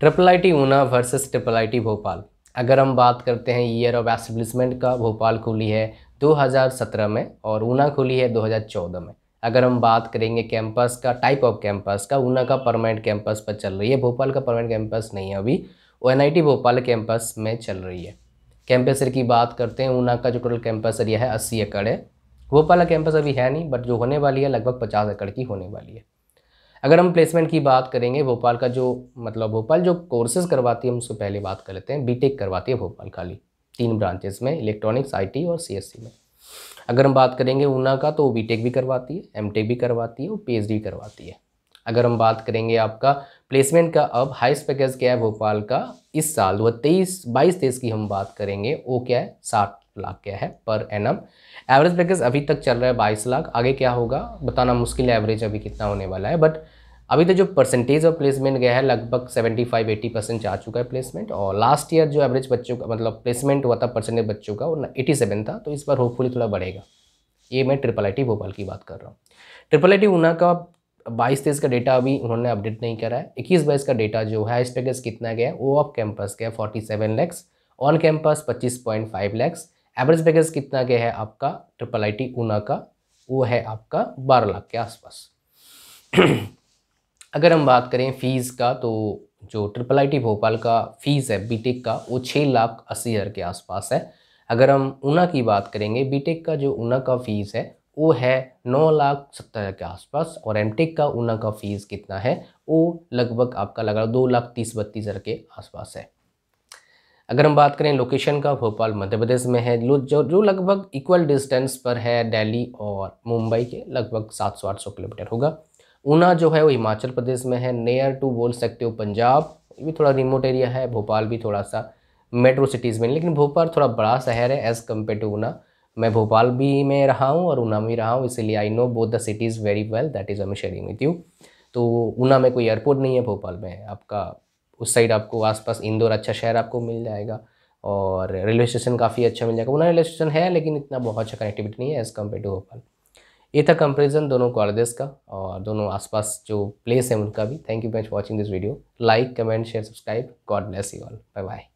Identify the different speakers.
Speaker 1: triple I T Una versus triple I T Bhopal अगर हम बात करते हैं ईयर ऑफ एस्टेब्लिशमेंट का भोपाल खुली है 2017 में और ऊना खुली है 2014 में अगर हम बात करेंगे कैंपस का टाइप ऑफ कैंपस का ऊना का परमानेंट कैंपस पर चल रही है भोपाल का परमानेंट कैंपस नहीं है अभी ओ भोपाल कैंपस में चल रही है कैंपस की बात करते हैं ऊना का जो टोटल कैंपस एरिया है अस्सी एकड़ है भोपाल का कैंपस अभी है नहीं बट जो होने वाली है लगभग पचास एकड़ की होने वाली है अगर हम प्लेसमेंट की बात करेंगे भोपाल का जो मतलब भोपाल जो कोर्सेज करवाती है हम उससे पहले बात कर लेते हैं बीटेक करवाती है भोपाल खाली तीन ब्रांचेस में इलेक्ट्रॉनिक्स आईटी और सीएससी में अगर हम बात करेंगे ऊना का तो बीटेक भी करवाती है एमटेक भी करवाती है और पीएचडी करवाती है अगर हम बात करेंगे आपका प्लेसमेंट का अब हाइस्ट पैकेज क्या है भोपाल का इस साल वह तेईस बाईस तेईस की हम बात करेंगे वो क्या है साठ लाख क्या है पर एनम एवरेज पैकेज अभी तक चल रहा है बाईस लाख आगे क्या होगा बताना मुश्किल है एवरेज अभी कितना होने वाला है बट अभी तो जो परसेंटेज ऑफ प्लेसमेंट गया है लगभग सेवेंटी फाइव एटी परसेंट जा चुका है प्लेसमेंट और लास्ट ईयर जो एवरेज बच्चों का मतलब प्लेसमेंट हुआ था परसेंटेज बच्चों का वो एटी सेवन था तो इस बार होपफुली थोड़ा बढ़ेगा ये मैं ट्रिपल आई भोपाल की बात कर रहा हूँ ट्रिपल आई टी ऊना का बाईस तेईस का डेटा अभी उन्होंने अपडेट नहीं करा है इक्कीस बाईस का डेटा जो है स्पेगस कितना गया है वो ऑफ कैंपस गया है forty seven lakhs on campus पच्चीस point five lakhs average package कितना गया है आपका ट्रिपल आई टी ऊना का वो है आपका बारह लाख के आसपास अगर हम बात करें फ़ीस का तो जो ट्रिपल आई टी भोपाल का फ़ीस है बी टेक का वो छः लाख अस्सी हज़ार के आसपास है अगर हम ऊना की बात करेंगे बी टेक का जो ऊना का फ़ीस है वो है नौ लाख सत्तर हज़ार के आसपास और एम टेक का ऊना का फीस कितना है वो लगभग आपका लगा दो लाख तीस बत्तीस हज़ार के आसपास है अगर हम बात करें लोकेशन का भोपाल मध्य प्रदेश में है जो जो लगभग इक्वल डिस्टेंस पर है दिल्ली और मुंबई के लगभग सात सौ आठ सौ किलोमीटर होगा ऊना जो है वो हिमाचल प्रदेश में है नियर टू बोल सकते हो पंजाब भी थोड़ा रिमोट एरिया है भोपाल भी थोड़ा सा मेट्रो सिटीज़ में लेकिन भोपाल थोड़ा बड़ा शहर है एज़ कम्पेयर टू ऊना मैं भोपाल भी में रहा हूँ और ऊना में रहा हूँ इसीलिए I know both the cities very well that is I'm sharing with you तो ऊना में कोई एयरपोर्ट नहीं है भोपाल में आपका उस साइड आपको आसपास इंदौर अच्छा शहर आपको मिल जाएगा और रेलवे स्टेशन काफ़ी अच्छा मिल जाएगा ऊना रेलवे स्टेशन है लेकिन इतना बहुत अच्छा कनेक्टिविटी नहीं है एज़ कम्पेयर टू भोपाल ये था कंपेरिजन दोनों कॉलेजेस का और दोनों आसपास जो प्लेस है उनका भी thank you much watching this video like comment share subscribe God bless you all bye bye